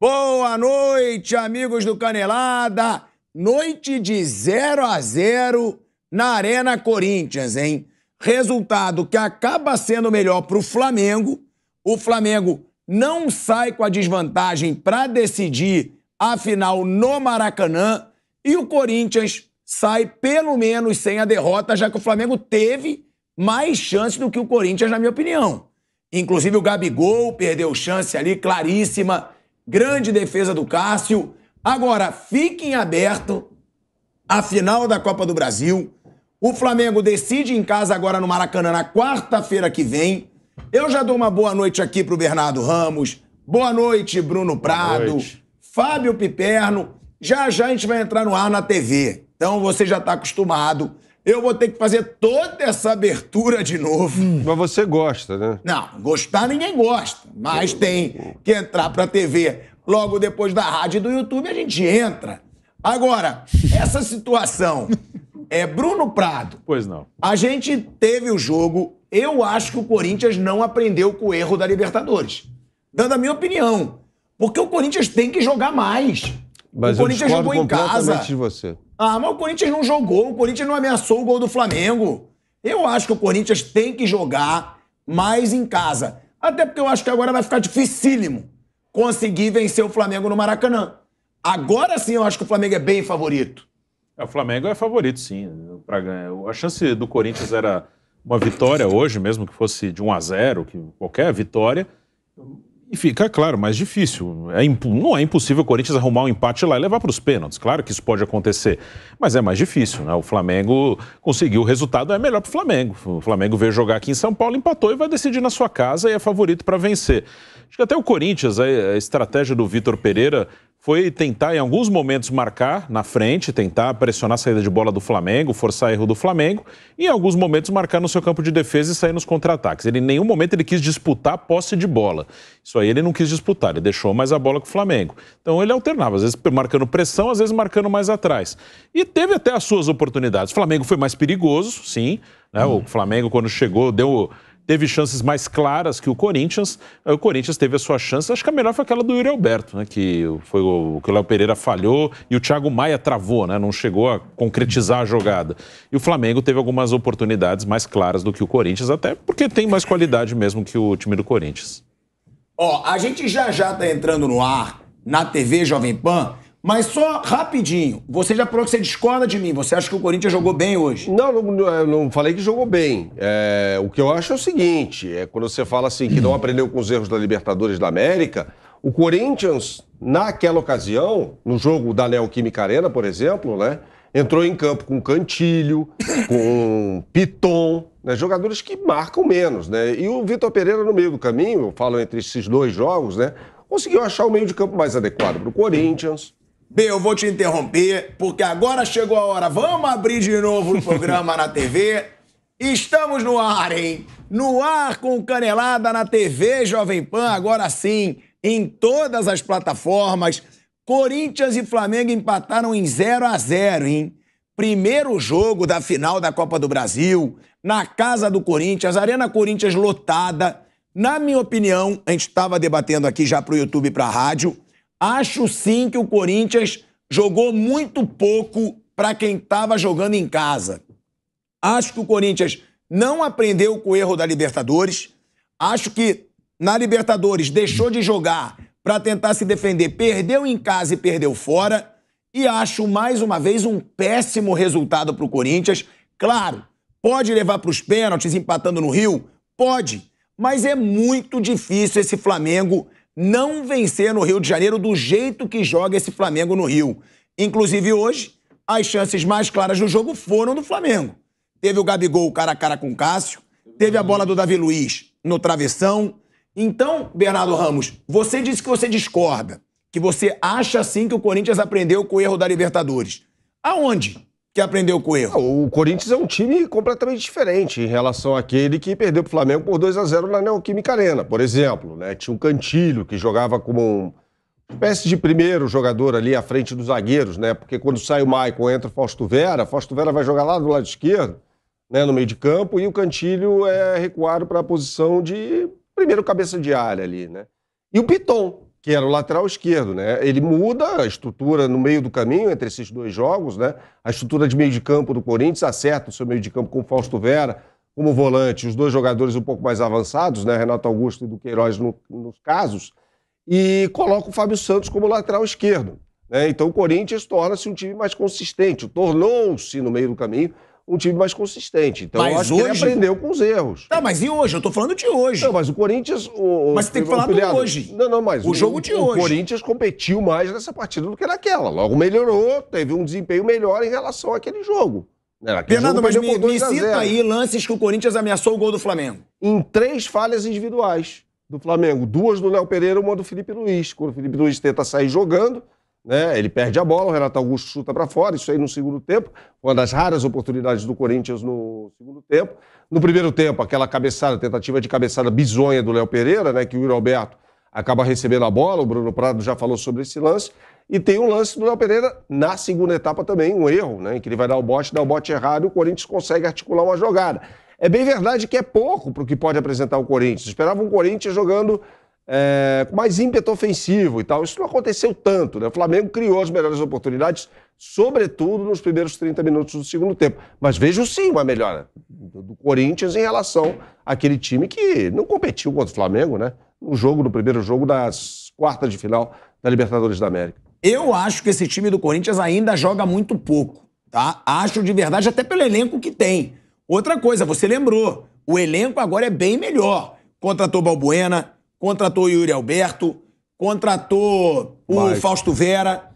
Boa noite, amigos do Canelada. Noite de 0 a 0 na Arena Corinthians, hein? Resultado que acaba sendo melhor para o Flamengo. O Flamengo não sai com a desvantagem para decidir a final no Maracanã e o Corinthians sai pelo menos sem a derrota, já que o Flamengo teve mais chance do que o Corinthians, na minha opinião. Inclusive o Gabigol perdeu chance ali claríssima Grande defesa do Cássio. Agora, fique em aberto a final da Copa do Brasil. O Flamengo decide em casa agora no Maracanã na quarta-feira que vem. Eu já dou uma boa noite aqui pro Bernardo Ramos. Boa noite, Bruno Prado. Boa noite. Fábio Piperno. Já já a gente vai entrar no ar na TV. Então você já está acostumado eu vou ter que fazer toda essa abertura de novo. Hum, mas você gosta, né? Não, gostar ninguém gosta. Mas tem que entrar pra TV logo depois da rádio e do YouTube, a gente entra. Agora, essa situação é Bruno Prado. Pois não. A gente teve o jogo. Eu acho que o Corinthians não aprendeu com o erro da Libertadores. Dando a minha opinião. Porque o Corinthians tem que jogar mais. Mas o Corinthians jogou em casa. De você. Ah, mas o Corinthians não jogou, o Corinthians não ameaçou o gol do Flamengo. Eu acho que o Corinthians tem que jogar mais em casa. Até porque eu acho que agora vai ficar dificílimo conseguir vencer o Flamengo no Maracanã. Agora sim eu acho que o Flamengo é bem favorito. É, o Flamengo é favorito, sim, para ganhar. A chance do Corinthians era uma vitória hoje, mesmo que fosse de 1 a 0, que qualquer vitória, e fica, claro, mais difícil. É não é impossível o Corinthians arrumar um empate lá e levar para os pênaltis. Claro que isso pode acontecer, mas é mais difícil. Né? O Flamengo conseguiu o resultado, é melhor para o Flamengo. O Flamengo veio jogar aqui em São Paulo, empatou e vai decidir na sua casa e é favorito para vencer. Acho que até o Corinthians, a estratégia do Vitor Pereira foi tentar, em alguns momentos, marcar na frente, tentar pressionar a saída de bola do Flamengo, forçar erro do Flamengo, e em alguns momentos marcar no seu campo de defesa e sair nos contra-ataques. Ele em nenhum momento ele quis disputar a posse de bola. Isso aí ele não quis disputar, ele deixou mais a bola com o Flamengo. Então ele alternava, às vezes marcando pressão, às vezes marcando mais atrás. E teve até as suas oportunidades. O Flamengo foi mais perigoso, sim. Né? Hum. O Flamengo, quando chegou, deu teve chances mais claras que o Corinthians. É, o Corinthians teve a sua chance, acho que a melhor foi aquela do Yuri Alberto, né? Que foi o que o Léo Pereira falhou e o Thiago Maia travou, né? Não chegou a concretizar a jogada. E o Flamengo teve algumas oportunidades mais claras do que o Corinthians, até porque tem mais qualidade mesmo que o time do Corinthians. Ó, oh, a gente já já tá entrando no ar na TV Jovem Pan mas só rapidinho, você já falou que você discorda de mim, você acha que o Corinthians jogou bem hoje? Não, não, não falei que jogou bem. É, o que eu acho é o seguinte: é quando você fala assim que não aprendeu com os erros da Libertadores da América, o Corinthians, naquela ocasião, no jogo da Neoquímica Arena, por exemplo, né? Entrou em campo com Cantilho, com Piton, né, jogadores que marcam menos, né? E o Vitor Pereira, no meio do caminho, eu falo entre esses dois jogos, né? Conseguiu achar o meio de campo mais adequado para o Corinthians, B, eu vou te interromper, porque agora chegou a hora. Vamos abrir de novo o programa na TV. Estamos no ar, hein? No ar com Canelada na TV Jovem Pan, agora sim, em todas as plataformas. Corinthians e Flamengo empataram em 0 a 0, hein? Primeiro jogo da final da Copa do Brasil, na casa do Corinthians, Arena Corinthians lotada. Na minha opinião, a gente estava debatendo aqui já para o YouTube e para a rádio Acho sim que o Corinthians jogou muito pouco para quem estava jogando em casa. Acho que o Corinthians não aprendeu com o erro da Libertadores. Acho que na Libertadores deixou de jogar para tentar se defender, perdeu em casa e perdeu fora. E acho mais uma vez um péssimo resultado para o Corinthians. Claro, pode levar para os pênaltis empatando no Rio? Pode, mas é muito difícil esse Flamengo não vencer no Rio de Janeiro do jeito que joga esse Flamengo no Rio. Inclusive hoje, as chances mais claras do jogo foram do Flamengo. Teve o Gabigol cara a cara com Cássio, teve a bola do Davi Luiz no travessão. Então, Bernardo Ramos, você disse que você discorda, que você acha sim que o Corinthians aprendeu com o erro da Libertadores. Aonde? que aprendeu com o erro? o Corinthians é um time completamente diferente em relação àquele que perdeu para o Flamengo por 2 a 0 na Neoquímica Arena, por exemplo. Né? Tinha um Cantilho que jogava como um espécie de primeiro jogador ali à frente dos zagueiros, né? Porque quando sai o Maicon, entra o Fausto Vera, Fausto Vera vai jogar lá do lado esquerdo, né? no meio de campo, e o Cantilho é recuado para a posição de primeiro cabeça de área ali, né? E o Piton, que era o lateral esquerdo, né? Ele muda a estrutura no meio do caminho entre esses dois jogos, né? A estrutura de meio de campo do Corinthians acerta o seu meio de campo com o Fausto Vera como volante, os dois jogadores um pouco mais avançados, né? Renato Augusto e do Queiroz no, nos casos, e coloca o Fábio Santos como lateral esquerdo. Né? Então o Corinthians torna-se um time mais consistente, tornou-se no meio do caminho um time mais consistente. Então mas eu acho hoje... que ele aprendeu com os erros. Não, tá, mas e hoje? Eu tô falando de hoje. Não, mas o Corinthians. O, mas você tem que falar de hoje. Não, não, mas. O, o jogo de o hoje. O Corinthians competiu mais nessa partida do que naquela. Logo melhorou, teve um desempenho melhor em relação àquele jogo. Né, Fernando, mas me, me cita aí lances que o Corinthians ameaçou o gol do Flamengo. Em três falhas individuais do Flamengo. Duas do Léo Pereira, uma do Felipe Luiz. Quando o Felipe Luiz tenta sair jogando, né? Ele perde a bola, o Renato Augusto chuta para fora, isso aí no segundo tempo, uma das raras oportunidades do Corinthians no segundo tempo. No primeiro tempo, aquela cabeçada, tentativa de cabeçada bizonha do Léo Pereira, né, que o Yuri Alberto acaba recebendo a bola, o Bruno Prado já falou sobre esse lance. E tem um lance do Léo Pereira na segunda etapa também, um erro, né, em que ele vai dar o bote, dá o bote errado e o Corinthians consegue articular uma jogada. É bem verdade que é pouco para o que pode apresentar o Corinthians. Esperava um Corinthians jogando é, mais ímpeto ofensivo e tal. Isso não aconteceu tanto, né? O Flamengo criou as melhores oportunidades, sobretudo nos primeiros 30 minutos do segundo tempo. Mas vejo sim uma melhora do Corinthians em relação àquele time que não competiu contra o Flamengo, né? No jogo, no primeiro jogo das quartas de final da Libertadores da América. Eu acho que esse time do Corinthians ainda joga muito pouco, tá? Acho de verdade, até pelo elenco que tem. Outra coisa, você lembrou, o elenco agora é bem melhor. Contratou Balbuena, contratou o Yuri Alberto, contratou o Vai. Fausto Vera.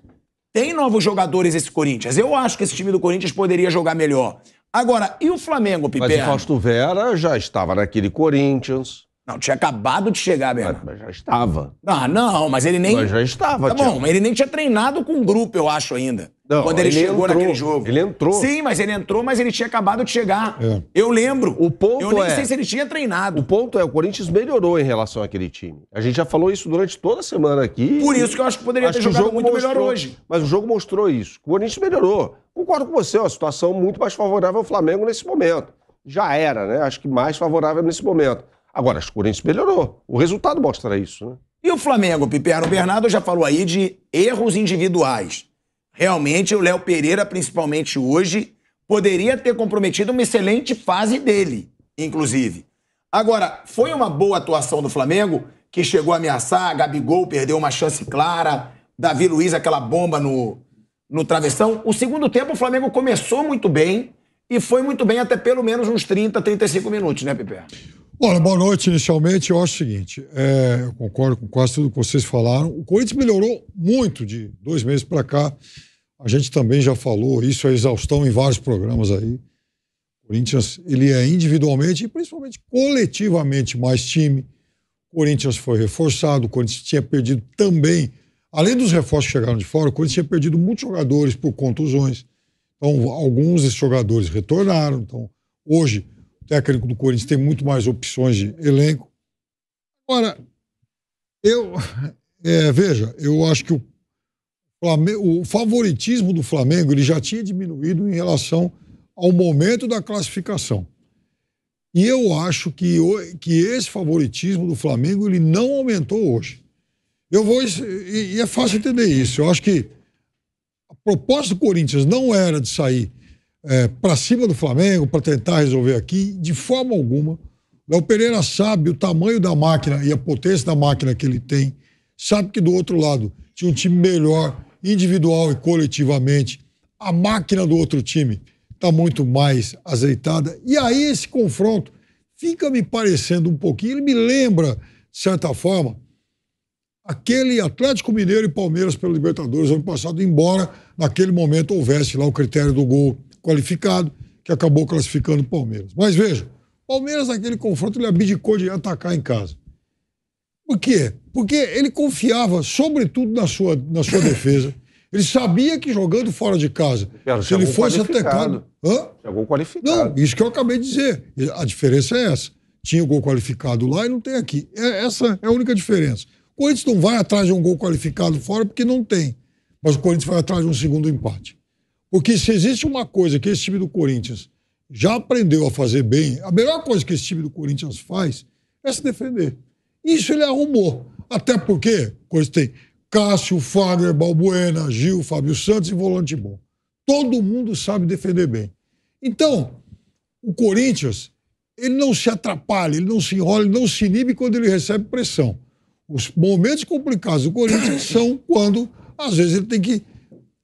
Tem novos jogadores esse Corinthians. Eu acho que esse time do Corinthians poderia jogar melhor. Agora, e o Flamengo, Piper? Mas o Fausto Vera já estava naquele Corinthians. Não, tinha acabado de chegar, Bernardo. Mas, mas já estava. Ah, não, mas ele nem. Mas já estava, Tá bom, tinha... ele nem tinha treinado com o grupo, eu acho, ainda. Não, quando ele, ele chegou entrou, naquele jogo. Ele entrou. Sim, mas ele entrou, mas ele tinha acabado de chegar. É. Eu lembro. O ponto eu nem é, sei se ele tinha treinado. O ponto é, o Corinthians melhorou em relação àquele time. A gente já falou isso durante toda a semana aqui. Por isso que eu acho que poderia acho ter jogado muito mostrou, melhor hoje. Mas o jogo mostrou isso. O Corinthians melhorou. Concordo com você, ó, a situação muito mais favorável ao Flamengo nesse momento. Já era, né? Acho que mais favorável nesse momento. Agora, as Corinthians melhorou. O resultado mostra isso, né? E o Flamengo, Piperno Bernardo já falou aí de erros individuais. Realmente, o Léo Pereira, principalmente hoje, poderia ter comprometido uma excelente fase dele, inclusive. Agora, foi uma boa atuação do Flamengo, que chegou a ameaçar, Gabigol perdeu uma chance clara, Davi Luiz aquela bomba no, no travessão. O segundo tempo, o Flamengo começou muito bem e foi muito bem até pelo menos uns 30, 35 minutos, né, Piperno? Olha, boa noite. Inicialmente, eu acho o seguinte: é, eu concordo com quase tudo que vocês falaram. O Corinthians melhorou muito de dois meses para cá. A gente também já falou isso a exaustão em vários programas aí. O Corinthians ele é individualmente e principalmente coletivamente mais time. O Corinthians foi reforçado. O Corinthians tinha perdido também, além dos reforços que chegaram de fora, o Corinthians tinha perdido muitos jogadores por contusões. Então, alguns desses jogadores retornaram. Então, hoje técnico do Corinthians tem muito mais opções de elenco. Agora, eu. É, veja, eu acho que o, Flamengo, o favoritismo do Flamengo ele já tinha diminuído em relação ao momento da classificação. E eu acho que, que esse favoritismo do Flamengo ele não aumentou hoje. Eu vou e é fácil entender isso. Eu acho que a proposta do Corinthians não era de sair é, para cima do Flamengo para tentar resolver aqui, de forma alguma. Léo Pereira sabe o tamanho da máquina e a potência da máquina que ele tem, sabe que do outro lado tinha um time melhor, individual e coletivamente. A máquina do outro time está muito mais azeitada. E aí esse confronto fica me parecendo um pouquinho, ele me lembra, de certa forma, aquele Atlético Mineiro e Palmeiras pelo Libertadores ano passado, embora naquele momento houvesse lá o critério do gol qualificado, que acabou classificando o Palmeiras. Mas veja, o Palmeiras naquele confronto ele abdicou de atacar em casa. Por quê? Porque ele confiava, sobretudo, na sua, na sua defesa. Ele sabia que jogando fora de casa, Pera, se ele fosse atacado. Hã? Chegou qualificado. Não, isso que eu acabei de dizer. A diferença é essa. Tinha o gol qualificado lá e não tem aqui. É, essa é a única diferença. O Corinthians não vai atrás de um gol qualificado fora porque não tem. Mas o Corinthians vai atrás de um segundo empate. Porque se existe uma coisa que esse time do Corinthians já aprendeu a fazer bem, a melhor coisa que esse time do Corinthians faz é se defender. Isso ele arrumou. Até porque, coisa tem Cássio, Fagner, Balbuena, Gil, Fábio Santos e volante bom. Todo mundo sabe defender bem. Então, o Corinthians, ele não se atrapalha, ele não se enrola, ele não se inibe quando ele recebe pressão. Os momentos complicados do Corinthians são quando, às vezes, ele tem que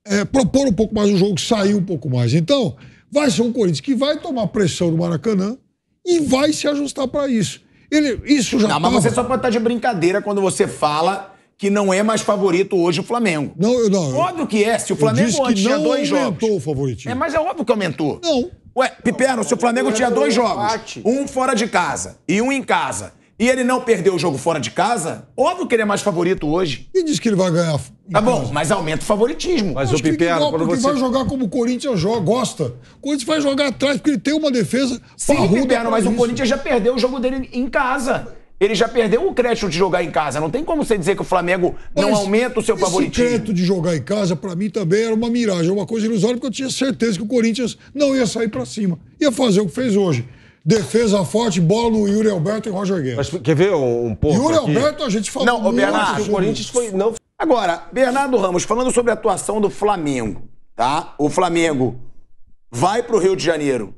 é, propor um pouco mais o jogo, sair um pouco mais. Então, vai ser um Corinthians que vai tomar pressão no Maracanã e vai se ajustar para isso. Ele, isso já não, tava... mas você só pode estar de brincadeira quando você fala que não é mais favorito hoje o Flamengo. Não, eu não. Óbvio que é. Se o Flamengo antes tinha dois jogos. aumentou o favoritismo. É, mas é óbvio que aumentou. Não. Ué, Piperno, se o Flamengo tinha dois jogos, um fora de casa e um em casa, e ele não perdeu o jogo fora de casa, óbvio que ele é mais favorito hoje. E diz que ele vai ganhar. Tá bom, mas aumenta o favoritismo. Mas Acho o Piperno, quando você... vai jogar como o Corinthians joga, gosta. O Corinthians vai jogar atrás porque ele tem uma defesa Sim, Piperno, mas isso. o Corinthians já perdeu o jogo dele em casa. Ele já perdeu o crédito de jogar em casa. Não tem como você dizer que o Flamengo mas não aumenta o seu favoritismo. O crédito de jogar em casa, para mim, também era uma miragem, uma coisa ilusória, porque eu tinha certeza que o Corinthians não ia sair para cima. Ia fazer o que fez hoje defesa forte, bola no Yuri Alberto e Roger Guedes. Mas quer ver um, pouco? Yuri aqui? Alberto, a gente falou. Não, Bernardo, o Corinthians foi. Não... Agora, Bernardo Ramos, falando sobre a atuação do Flamengo, tá? O Flamengo vai para o Rio de Janeiro.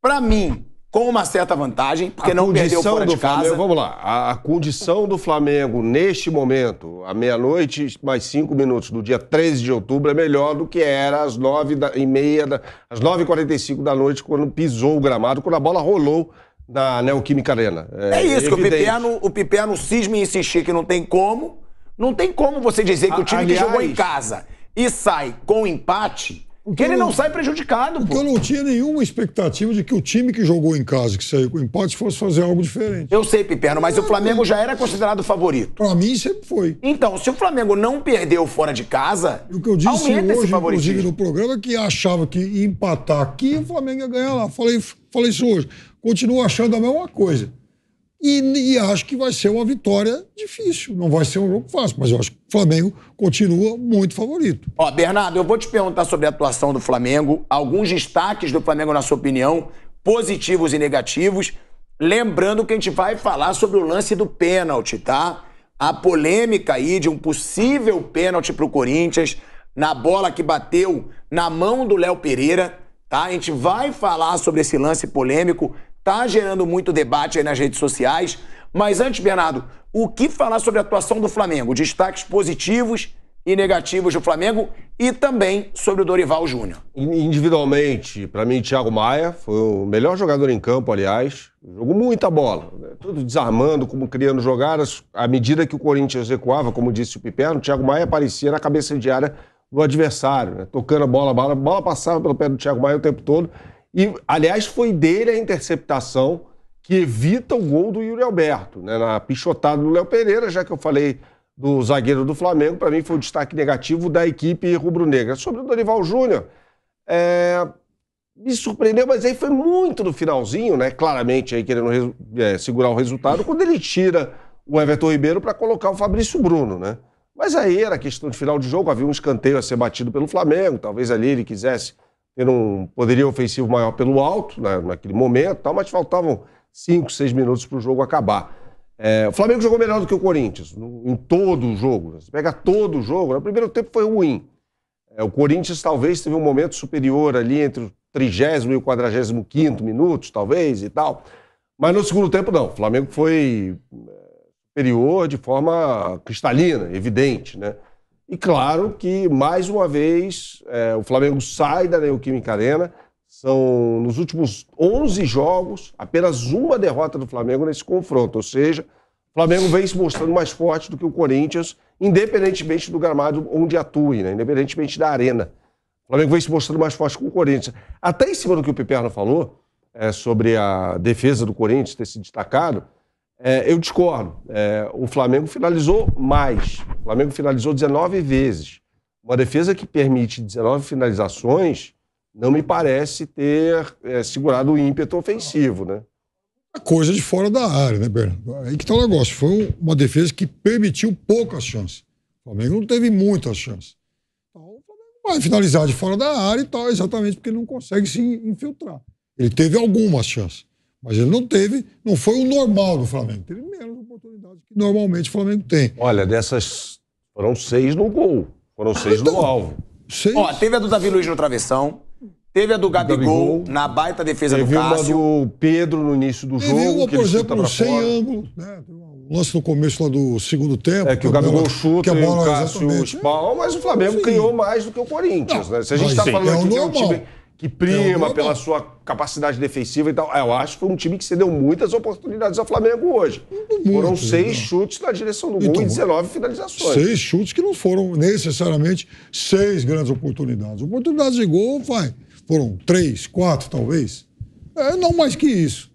Para mim, com uma certa vantagem, porque a não perdeu fora de casa. Flamengo, vamos lá, a, a, condição do Flamengo neste momento, à meia-noite mais cinco minutos do dia 13 de outubro, é melhor do que era às nove da, e meia, da, às nove e quarenta e cinco da noite, quando pisou o gramado, quando a bola rolou na Neoquímica Arena. É, é isso, evidente. que o Piperno, o Piperno cisma em insistir que não tem como, não tem como você dizer que a, o time aliás, que jogou em casa e sai com empate que ele não sai prejudicado. Porque pô. eu não tinha nenhuma expectativa de que o time que jogou em casa, que saiu com empate, fosse fazer algo diferente. Eu sei, Piperno, mas é, o Flamengo já era considerado favorito. Pra mim sempre foi. Então, se o Flamengo não perdeu fora de casa, e o que eu disse hoje, inclusive no programa, é que achava que empatar aqui o Flamengo ia ganhar lá. Falei, falei isso hoje. Continuo achando a mesma coisa. E, e, acho que vai ser uma vitória difícil. Não vai ser um jogo fácil, mas eu acho que o Flamengo continua muito favorito. Ó, Bernardo, eu vou te perguntar sobre a atuação do Flamengo, alguns destaques do Flamengo, na sua opinião, positivos e negativos. Lembrando que a gente vai falar sobre o lance do pênalti, tá? A polêmica aí de um possível pênalti para o Corinthians na bola que bateu na mão do Léo Pereira, tá? A gente vai falar sobre esse lance polêmico Tá gerando muito debate aí nas redes sociais. Mas antes, Bernardo, o que falar sobre a atuação do Flamengo? Destaques positivos e negativos do Flamengo e também sobre o Dorival Júnior. Individualmente, para mim, Thiago Maia foi o melhor jogador em campo, aliás. Jogou muita bola, né? tudo desarmando, como criando jogadas. À medida que o Corinthians recuava, como disse o Piperno, o Thiago Maia aparecia na cabeça de área do adversário, né? tocando a bola, a bola, a bola passava pelo pé do Thiago Maia o tempo todo e, aliás, foi dele a interceptação que evita o gol do Yuri Alberto, né? na pichotada do Léo Pereira, já que eu falei do zagueiro do Flamengo, para mim foi o destaque negativo da equipe rubro-negra. Sobre o Dorival Júnior, é... me surpreendeu, mas aí foi muito no finalzinho, né? claramente aí querendo é, segurar o resultado, quando ele tira o Everton Ribeiro para colocar o Fabrício Bruno, né? Mas aí era questão de final de jogo, havia um escanteio a ser batido pelo Flamengo, talvez ali ele quisesse ter um poderia ofensivo maior pelo alto né, naquele momento, tal, mas faltavam 5, 6 minutos para o jogo acabar. É, o Flamengo jogou melhor do que o Corinthians no, em todo o jogo. Você pega todo o jogo, no né, primeiro tempo foi ruim. É, o Corinthians talvez teve um momento superior ali entre o 30 e o 45 minutos, talvez, e tal. Mas no segundo tempo, não. O Flamengo foi é, superior de forma cristalina, evidente, né? E claro que, mais uma vez, é, o Flamengo sai da Neoquímica Arena. São, nos últimos 11 jogos, apenas uma derrota do Flamengo nesse confronto. Ou seja, o Flamengo vem se mostrando mais forte do que o Corinthians, independentemente do gramado onde atue, né? independentemente da arena. O Flamengo vem se mostrando mais forte com o Corinthians. Até em cima do que o Piperno falou, é, sobre a defesa do Corinthians ter se destacado, é, eu discordo. É, o Flamengo finalizou mais. O Flamengo finalizou 19 vezes. Uma defesa que permite 19 finalizações não me parece ter é, segurado o ímpeto ofensivo, né? Coisa de fora da área, né, Bernardo? Aí que tá o negócio. Foi uma defesa que permitiu poucas chances. O Flamengo não teve muitas chances. Então, o Flamengo vai finalizar de fora da área e tal, exatamente porque não consegue se infiltrar. Ele teve algumas chances. Mas ele não teve, não foi o normal do Flamengo. Teve menos oportunidades que normalmente o Flamengo tem. Olha, dessas foram seis no gol. Foram ah, seis então, no alvo. Seis. Ó, teve a do Davi Luiz no travessão. Teve a do Gabigol, Gabigol na baita defesa teve do Cássio. Uma do Pedro no início do teve jogo. Uma, que por exemplo, sem fora. ângulo. Né? lance no começo lá do segundo tempo. É que, o Gabigol bola, chuta que a bola, e o é Cássio mas o Flamengo sim. criou mais do que o Corinthians. né? Se a gente está falando é aqui normal. de um time que prima pela sua capacidade defensiva e tal. Ah, eu acho que foi um time que cedeu muitas oportunidades ao Flamengo hoje. Muito, foram seis chutes na direção do gol e, e 19 finalizações. Seis chutes que não foram necessariamente seis grandes oportunidades. Oportunidades de gol, vai. Foram três, quatro, talvez. É, não mais que isso.